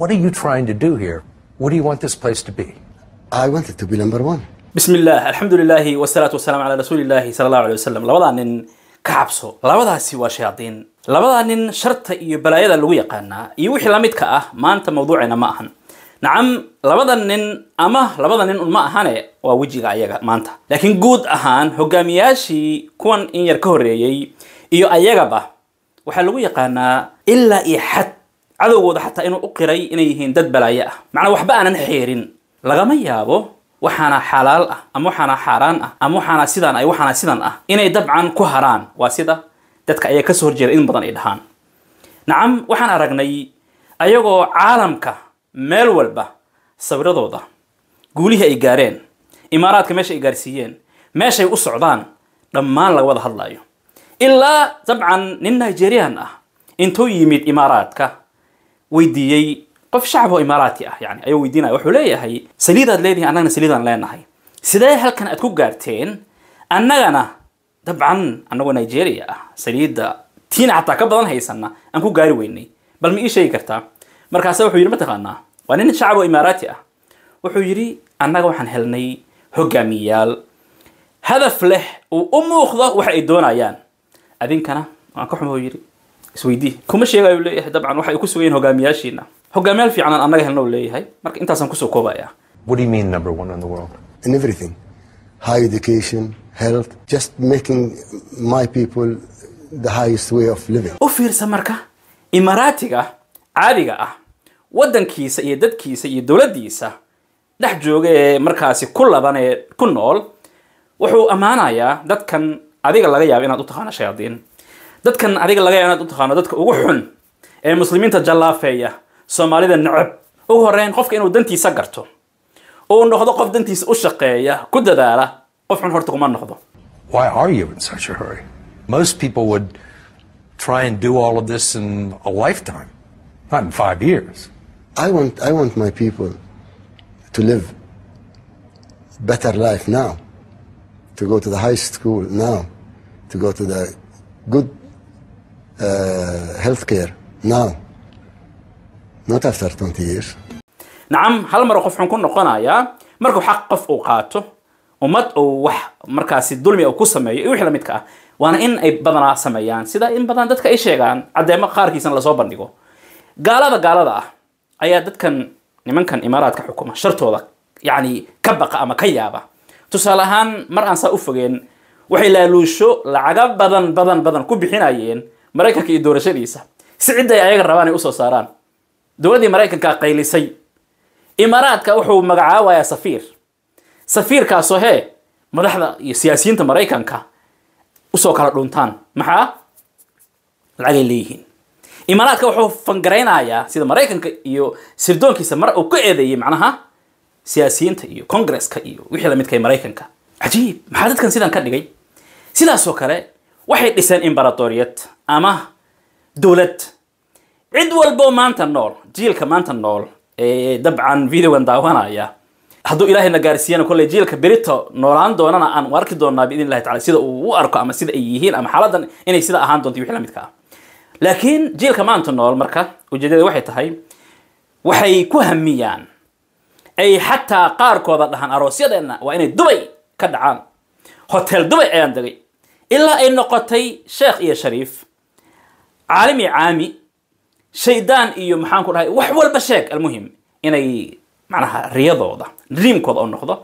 What are you trying to do here? What do you want this place to be? I want it to be number one. bismillaah alxamdulilaahi wasalaatu wasalaam calaa rasuulilaahi sala allahu alay wasalam labadaa nin ka cabso labadaasi waa shayaadiin labadaa nin sharta iyo balaayada lagu yaqaanaa iyo wixii lamidka ah maanta mawduuceena ma ahan nacam labada nin ama labada nin un ma ahane waa wejiga ayaga maanta laakiin guud ahaan hogaamiyaashii kuwan in yar ka horreeyey iyo ayagaba waxaa lagu yaqaanaa ilaa iyo cadowgooda xataa inuu u qiray inay yihiin dad balaayo ah macnaa waxba aanan xeerin lagama yaabo waxaana xalaal ah ama waxaana xaaraan ah ama waxaana sidaan ay waxaana sidan ah inay dabcan ku haraan waa sida dadka ayaa kasoo horjeeda in badan ay dhahaan nacam waxaan aragnay ayagoo caalamka meel walba sawiradooda guulihii ay gaareen imaaraadka meesha ay gaarsiiyeen meeshay u socdaan dhammaan laga wada hadlaayo ilaa dabcan nin nigerian ah intuu yimid imaaraadka weydiiyey qof shacab oo imaaraati ah yani ayuu weydiinaya wuxuu leeyahay saliidaad leedihin annagana saliidaan leenahay sidee halkan aad ku gaarteen annagana dabcan annagoo nigeria ah saliidda tiina xataa ka badan haysana aan ku gaari weynay bal ma ii sheegi kartaa markaase wuxuu yidhi mataqaanaa waa nin shacab oo imaaraati ah wuxuu yidhi annaga waxaan helnay hogaamiyaal hadaf leh uu u muuqdo waxa ay doonayaan adinkana waan ka xumo yidhi isweydii kuma sheegayo leeyahay dabcan waxa ku sugan hogaamiyaashiina hogaamiyaal fiicanaan annaga helna u leeyahay marka intaasaan kusoo koobaya what do you mean number one in the world in everything high education health just making my people the highest way of living u fiirsa marka imaaraatiga caadiga ah waddankiisa iyo dadkiisa iyo dowladdiisa dhex jooga ee markaasi ku laban ee ku nool wuxuu ammaanayaa dadkan adiga laga yaaba inaad u taqaana shayaadiin dadkan adiga laga yaana ad u taqaano dadka ugu xun ee muslimiinta jallaafeeya soomaalida necab ugu horeyn qofka inuu dantiisa garto uu noqdo qof dantiisa u shaqeeya ku dadaala qof xun horta kuma noqdo Why are you in such a hurry? Most people would try and do all of this in a lifetime, not in five years. I want, I want my people to live better life now, to go to the high school now, to go to the good Eh, health care now not after 20 years nacam hal mar qof xun ku noqonayaa markuu xaq qof uu qaato ummad uu wax markaasi dulmi uu ku sameeyo iyo wixii lamid ka ah waana in ay badanaa sameeyaan sida in badan dadka ay sheegaan caddeemo qaarkiisana lasoo bandhigo gaalada gaalada ah ayaa dadkan nimankan imaaraadka xukuma shartooda yacni ka baqa ama ka yaaba tusaale ahaan mar aan saa u fogeen waxay laaluusho lacaga badan badan badan ku bixinayeen maraykanka iyo doorashadiisa si cidday ayaga rabaan ay usoo saaraan dowladdii maraykanka qaylisay imaaraadka wuxuu magacaabayaa safiir safiirkaasoo hee madaxda iyo siyaasiyiinta maraykanka usoo kala dhuntaan maxaa lacagay leeyihiin imaaraadka wuxuu fangaraynayaa sida maraykanka iyo sirdoonkiisa mar uu ka eedeeyay macnaha siyaasiyiinta iyo congresska iyo wixii lamidka maraykanka cajiib maxaa dadkan sidan ka dhigay sidaasoo kale waxay dhiseen imbaratoriyad ama dowlad cid walbo maanta nool jiilka maanta nool ee dabcan videogan daawanaya hadduu ilaahayna gaarsiiyana kolley jiilka berito noolaan doonana aan u arki doonaa biidn illahi tacala sida uu u arko ama sida ay yihiin ama xaaladan inay sida ahaan doonto wixii la midka ah laakiin jiilka maanta nool marka ujeedada waxay tahay waxay ku hamiyaan ay xataa qaarkooda dhahaan aroosyadeenna waa inay dubay ka dhacaan hotel dubay ayaan degay ilaa ay noqotay sheekh iyo shariif caalimi caami shaydaan iyo maxaan ku dhahay wax walba sheeg almuhim inay macnaha riyadooda dreamkooda oo noqdo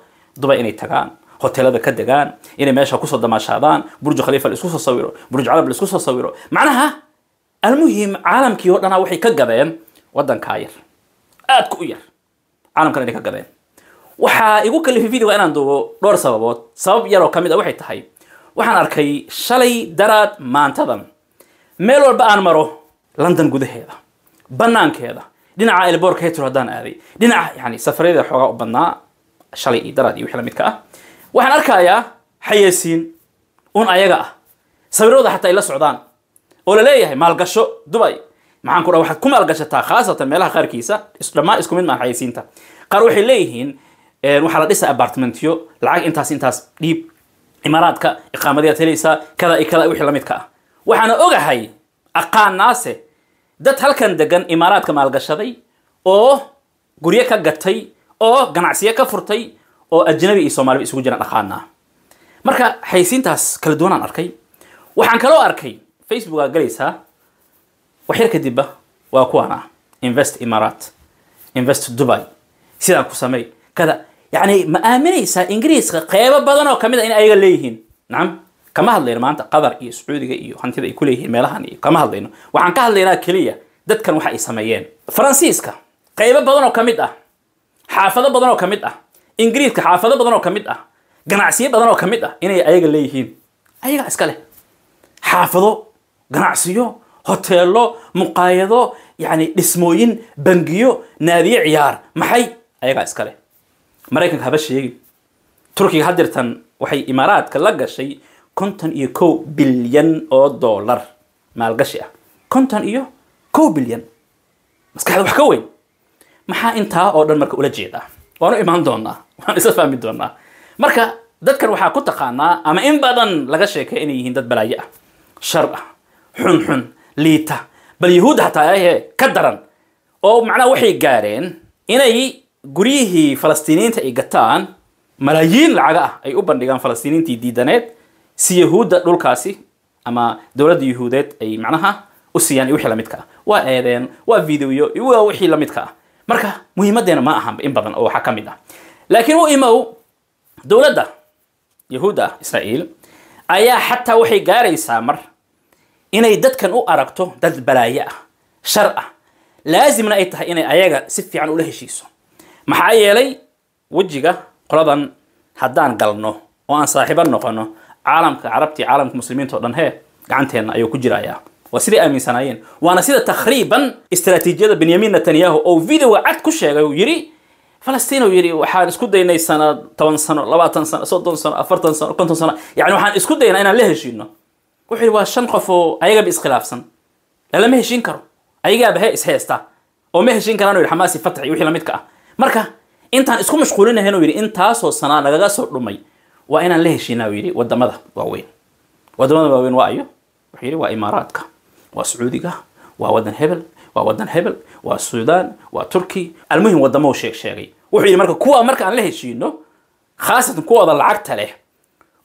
dubay inay tagaan hotelada ka degaan inay meesha kusoo damaashaadaan burju khaliifa la isku soo sawiro burj carab la soo sawiro macnaha almuhim caalamkii oo dhanaa ah waxay ka gadeen waddankaa yar aadka u yar caalamkan inay ka gadeen waxaa igu kalifay video inaan duubo dhowr sababood sabab yaroo ka mid a ah waxay tahay waxaan arkay shalay daraad maantadan meel walba aan maro london gudaheeda banaankeeda dhinaca elboorka hetur haddaan aaday dhinaca yani safaryadeeda xoogaa u badnaa shalay iyo daraad iyo wixii lamidka ah waxaan arkayaa xayeysiin un ayaga ah sawirooda xataa ay la socdaan oo la leeyahay maalgasho dubay maxaan ku dhaa waxaad ku maalgashataa khaasatan meelaha qaarkiisa dhammaan isku mid maan xayeysiinta qaar waxay leeyihiin waxaa la dhisaa apartmentyo lacag intaas intaas dhiib imaaraadka iqaamadiyaad helaysaa kada iyo kada wixii la midka ah waxaana ogahay aqaanaase dad halkan degan imaaraadka maalgashaday oo guryo ka gatay oo ganacsiyo ka furtay oo ajnabi iyo soomaaliba isugu jiraan aqaanaa marka xaysiintaas kala duwanaan arkay waxaan kaloo arkay facebook aa galaysaa wax yar kadibba waa kuwaan ah invest imaaraat invest dubai sidaan ku samey kada yani ma aaminaysaa ingiriiska qeybo badan oo kamid a ah in ayaga leeyihiin nacam kama hadlayno maanta qatar iyo sacuudiga iyo hantida ay kuleeyihiin meelahan iyo kama hadlayno waxaan ka hadlaynaa keliya dadkan waxa ay sameeyeen faransiiska qeybo badan oo ka mid ah xaafado badan oo ka mid ah ingiriiska xaafado badan oo ka mid ah ganacsiyo badan oo ka mid ah inay ayaga leeyihiin ayagaa iska leh xaafado ganacsiyo hoteello muqaayado yani dhismooyin bangiyo naadiyo ciyaar maxay ayagaa iska leh maraykanka haba sheegin turkiga hadirtan waxay imaaraadka la gashay konton iyo ko bilyan oo dollar maalgashi ah konton iyo ko bilyan maskaxda wax ka weyn maxaa intaa oo dhan marka ula jeedaa waanu imaan doonaa waanu isla fahmi doonaa marka dadkan waxaa ku taqaanaa ama in badan laga sheekay inay yihiin dad balaayo ah shar ah xun xun liita bal yahuudda hataa ahe ka daran oo macnaha waxay gaareen inay guryihii falastiiniyiinta ay gataan malaayiin lacaga ah ay u bandhigaan falastiiniintii diidaneed si yahuudda dhulkaasi ama dowladda yahuudeed ay macnaha u siiyaan wixii lamidka ah waa eedeen waa videoyo waa wixii lamidka ah marka muhiimadeena ma ahan in badan oo waxaa ka mid ah laakiin u imow dowladda yahuudda ah israa'iil ayaa xataa waxay gaaraysaa mar inay dadkan u aragto dad balaaye ah shar ah laasimna ay tahay inay ayaga si fiican ula heshiiso maxaa yeelay wejiga qoladan haddaan galno oo aan saaxiibo noqono caalamka carabti caalamka muslimiinta o dhan hee gacanteenna ayuu ku jirayaa waa siday aaminsanaayeen waana sida takriiban istaraatiijiyada benyamin netanyahu oo videoga cad ku sheegay uu yidhi falastiin uu yidhi waxaan isku daynay sana toban sano labaatan sano soddon sano afartan sano konton sano yacni waxaan isku daynaa inaan la heshiino wuxuu yidhi waa shan qof oo ayagaba iskhilaafsan lalama heshiin karo ayagaaba hee ishaysta oo ma heshiin karaan u yidhi xamaasi fatxi wixii lamidka ah marka intaan isku mashquulinahay inuu yidhi intaasoo sanaa nagaga soo dhumay waa inaan la heshiinaa yidhi wadamada waaweyn wadamada waaweyn waa ayo wuxuu yidhi waa imaaraadka waa sacuudiga waa wadan hebel waa wadan hebel waa suudaan waa turki almuhim wadamo sheeg sheegay wuxuu yidhi marka kuwa marka aan la heshiino khaasatan kuwooda lacagta leh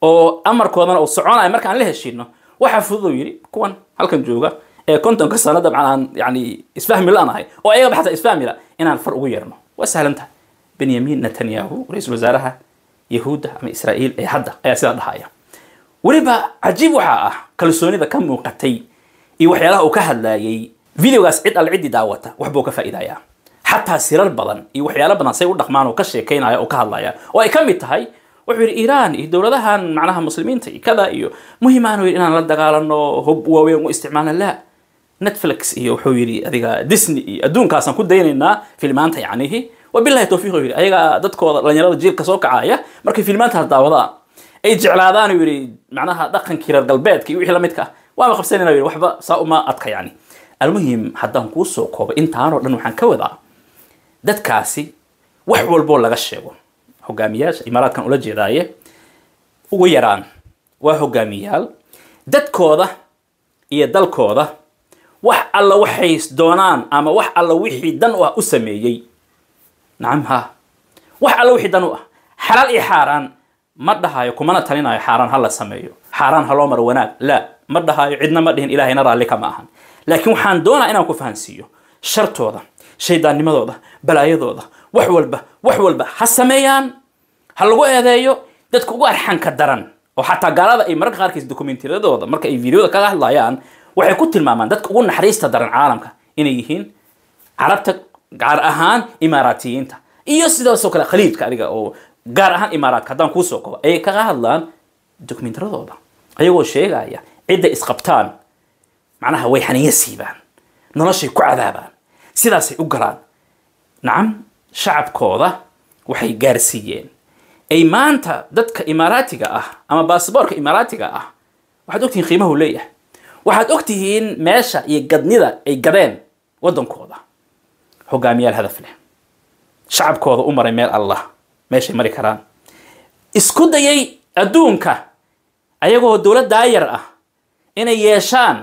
oo amarkoodana uu soconayo marka aan la heshiino waxaa fudud uu yidhi kuwan halkan jooga ee kontonka sanada macnaan yani isfahmi la oo ayagaba xataa isfahmi inaan far ugu yeerno waa sahlan tahay benyamin netanyahu ra-iisul wasaaraha yahuudda ama israa'iil ee hadda ayaa sidaa dhahaya weliba cajiib waxaa ah kalsoonida ka muuqatay iyo waxyaalaha uu ka hadlaayay videogaas cid al ciddii daawata waxbuu ka faa'iidayaa xataa sirar badan iyo waxyaalo badan say u dhaqmaan oo ka sheekaynaya oo ka hadlaya oo ay ka mid tahay wuxuu yidhi iiraan iyo dowladahan macnaha muslimiinta iyo kada iyo muhimaanu yidhi inaan la dagaalano hub waaweyn u isticmaalna laa netflix iyo wuxuu yidhi adiga disney iyo adduunkaasaan ku daynaynaa filmaanta yacnihi wabilahi tawfiiq yidhi ayaga dadkooda dhallinyarada jiilka soo kacaya markay filmaantaas daawadaan ay jeclaadaan uu yidhi macnaha dhaqankii reer galbeedka iyo wixii la waama qabsanayna yidhi waxba saa uma adka yacni almuhim haddaan kuu soo koobo intaanoo dhan waxaan ka wadaa dadkaasi wax walboo laga sheego hogaamiyaasha imaaraadkan ula jeedaaye ugu yaraan waa hogaamiyaal dadkooda iyo dalkooda wax alla waxay doonaan ama wax alla wixii dan u ah u sameeyey nacam ha wax alla wixii dan u ah xalaal iyo xaaraan ma dhahayo kumana talinayo xaaraan ha la sameeyo xaaraan haloo loo wanaag la ma dhahayo cidna ma dhihin ilaahayna raalli kama ahan laakiin waxaan doonaa inaan ku fahansiiyo shartooda shaydaannimadooda balaayadooda wax walba wax walba ha sameeyaan ha lagu eedeeyo dadka ugu arxanka daran oo xataa gaalada ay mararka qaarkiis dokumentiyadooda marka ay videoda kaga hadlayaan waxay ku tilmaamaan dadka ugu naxariista daran caalamka inay yihiin carabta gaar ahaan imaaraatiyiinta iyo sidaasoo kale khaliidka adiga oo gaar ahaan imaaraadka haddaan kuusoo kobo ayay kaga hadlaan dokumenteradooda ayagoo sheegaya cidda isqabtaan macnaha way xaniyo siibaan noloshay ku cadaabaan sidaasay u galaan nacam shacabkooda waxay gaarsiiyeen ay maanta dadka imaaraatiga ah ama basaboorka imaaraatiga ah waxaad ogtihiin qiimahu leeyahay waxaad og tihiin meesha iyo gadnida ay gadeen waddankooda hogaamiyaal hadaf leh shacabkooda u maray meel allah meeshay mari karaan isku dayay adduunka ayagoo dowladdaa yar ah inay yeeshaan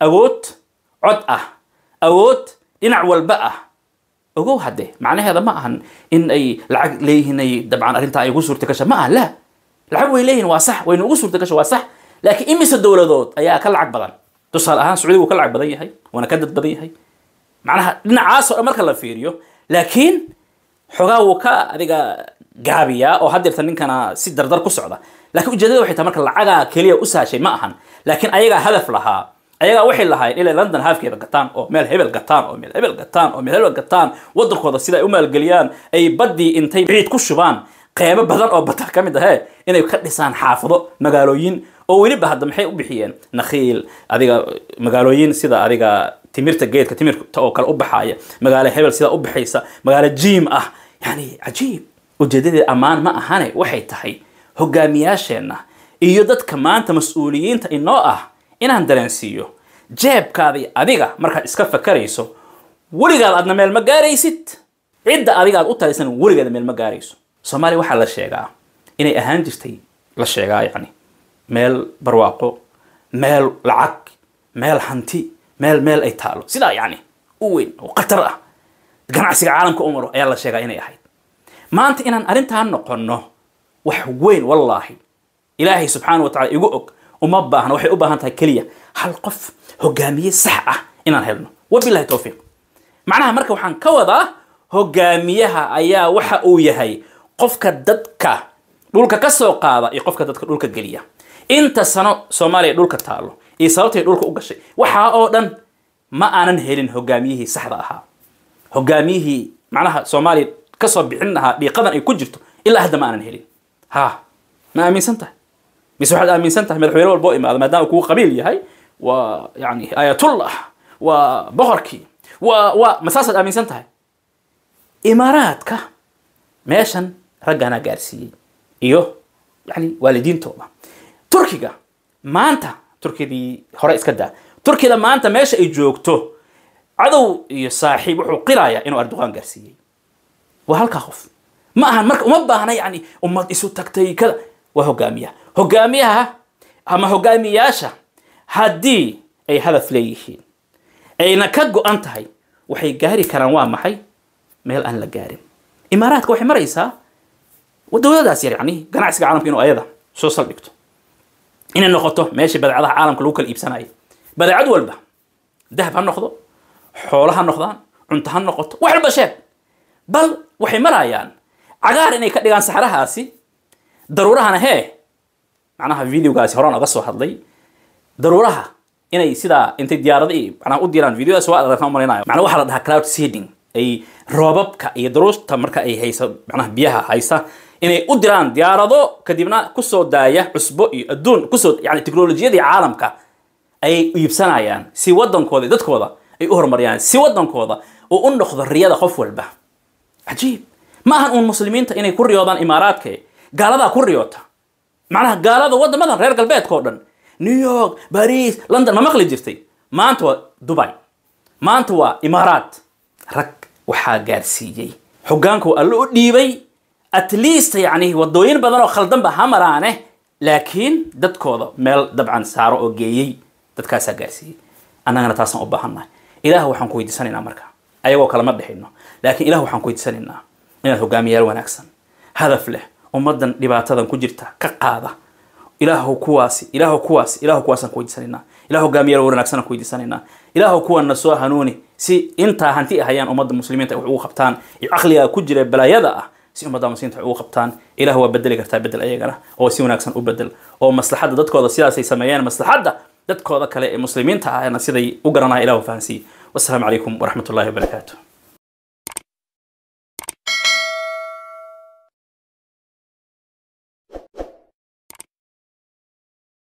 awood cod ah awood dhinac walba ah ogow hadde macnaheeda ma ahan in ay lacag leeyihiin ay dabcan arrintaa ay ugu suurtagasha ma aha la lacag way leeyihin waa sax wayna ugu suurtagasha waa sax laakiin imise dowladood ayaa ka lacag badan tusaale ahaan sacuudigu ka lacag badan yahay waana ka dad badan yahay macnaha dhinacaasoo dhan marka la fiiriyo laakiin xoogaa wuu ka adiga gaabiyaa oo hadeerta ninkana si dardar ku socda lakiin ujeedada waxay tahay marka lacagaa keliya u saashay ma ahan laakiin ayagaa hadaf lahaa ayagaa waxay lahaayeen inay london haafkeeda gataan oo meel hebel gataan oo meel hebel gataan oo meel hebel gataan waddankooda sida ay u maalgeliyaan ay baddii intay ciid ku shubaan qeybo badan oo bata ka mid ahee eh, inay ka dhisaan xaafado magaalooyin oo weliba hadda maxay u bixiyeen nakhiil adiga magaalooyin sida adiga timirta geedka timirta oo kale u baxaaya magaalo hebel sidaa u baxaysa magaalo jiim ah yani cajiib ujeedadeed ammaan ma ahane waxay tahay hogaamiyaasheenna iyo dadka maanta mas-uuliyiinta inoo ah inaan dareensiiyo jeebkaadi adiga markaad iska fakarayso weligaad aadna meel ma gaaraysid cidda adiga aad u tahaysana weligeeda meel ma gaarayso soomaaliya waxaa la sheegaa inay ahaan jirtay la sheegaa yacni meel barwaaqo meel lacag meel hanti meel meel ay taalo sidaa yani u weyn oo khatar ah ganacsiga caalamka u maro ayaa la sheegaa inay ahayd maanta inaan arrintaa noqono wax weyn wallaahi ilaahay subxaana wa tacala igu og uma baahna waxay u baahan tahay keliya hal qof hogaamiye sax ah inaan helno wabilahi towfiiq macnaha marka waxaan ka wadaa hogaamiyaha ayaa waxa uu yahay qofka dadka dhulka ka soo qaada iyo qofka dadka dhulka geliya inta sano soomaaliya dhulka taallo iyo sababtay dhulka u gashay waxaa oo dhan ma aanan helin hogaamiyihii saxda ahaa hogaamiyihii macnaha soomaaliya ka soo bixin ahaa dhiiqadan ay ku jirto ilaa hadda ma aanan helin ha ma aaminsan tahay mise waxaad aaminsan tahay madaxweyne walba oo imaado maadaama kuu qabiil yahay waa yani ayatullah waa boqorkii waa waa ma saasaad aaminsan tahay imaaraadka meeshan raggaanaa gaarsiiyey iyo yani waalidiintooda turkiga maanta turkidii hore iska daa turkida maanta meesha ay joogto cadow iyo saaxiib wuxuu qilayaa inuu erdogan gaarsiiyey waa halkaa qof ma ahan marka uma baahna yacni ummad isu tagtay kada waa hogaamiyaha hogaamiyaha ama hogaamiyaasha haddii ay hadaf leeyihiin ayna ka go-an tahay waxay gaari karaan waa maxay meel aan la gaarin imaaraadka waxay maraysaa dawladaas yar yacni ganacsiga caalamka inuu ayada soo saldhigto inay noqoto meesha badeecadaha caalamka lagu kala iibsanayo badeecad walba dahab ha noqdo xoolo ha noqdaan cunto ha noqoto wax walba sheeg bal waxay marayaan cagaar inay ka dhigaan saxrahaasi daruurahana hee macnaha videogaasi horaan oga soo hadlay daruuraha inay sidaa intay diyaarada manaa u diraan videodaas waa adarkan umalaynayo manaa waxaa la dhahaa cloud seeding ay roobabka iyo daruusta marka ay haysa macnaha biyaha haysa inay u diraan diyaarado kadibna kusoo daaya cusbo iyo adduun kusoo yani teknolojiyadii caalamka ay iibsanayaan si waddankooda dadkooda ay u hormariyaan si waddankooda oo u noqdo riyada qof walba cajiib ma ahan uun muslimiinta inay ku riyoodaan imaaraadka gaaladaa ku riyoota macnaha gaalada waddamadan reer galbeedka oo dhan new york baris london ma maqli jirtay maanta waa dubai maanta waa imaaraad rag waxaa gaarsiiyey xoggaanku alle u dhiibay at least yacni waddooyin badan oo khaldanba ha maraane laakiin dadkooda meel dabcan saaro oo geeyey dadkaasaa gaarsiiyey annagana taasaan u baahannahay ilaah waxaan ku weydiisanaynaa marka ayagoo kalema dhexayno laakiin ilah waxaan ku weydiisanaynaa inaad hogaamiyaal wanaagsan hadaf leh ummaddan dhibaatadan ku jirta ka qaada ilaahu kuwaasi ilaahu kuwaas ilaahu kuwaasaan ku weydiisanaynaa ilaah hogaamiyaal wanaagsan ku weydiisanaynaa ilaahu kuwaanna soo hanuuni si intaa hanti ahayaan ummadda muslimiinta wax ugu qabtaan iyo caqliga ku jira balaayada ah si ummadda muslimiinta wax ugu qabtaan ilaah waa bedeli kartaa bedel ayagana oo si wanaagsan u bedel oo maslaxadda dadkooda sidaasay sameeyeen maslaxadda dadkooda kale ee muslimiinta ahna siday u garanaa ilah fahansiiye wasalaamu calaykum waraxmatullahi wabarakaatu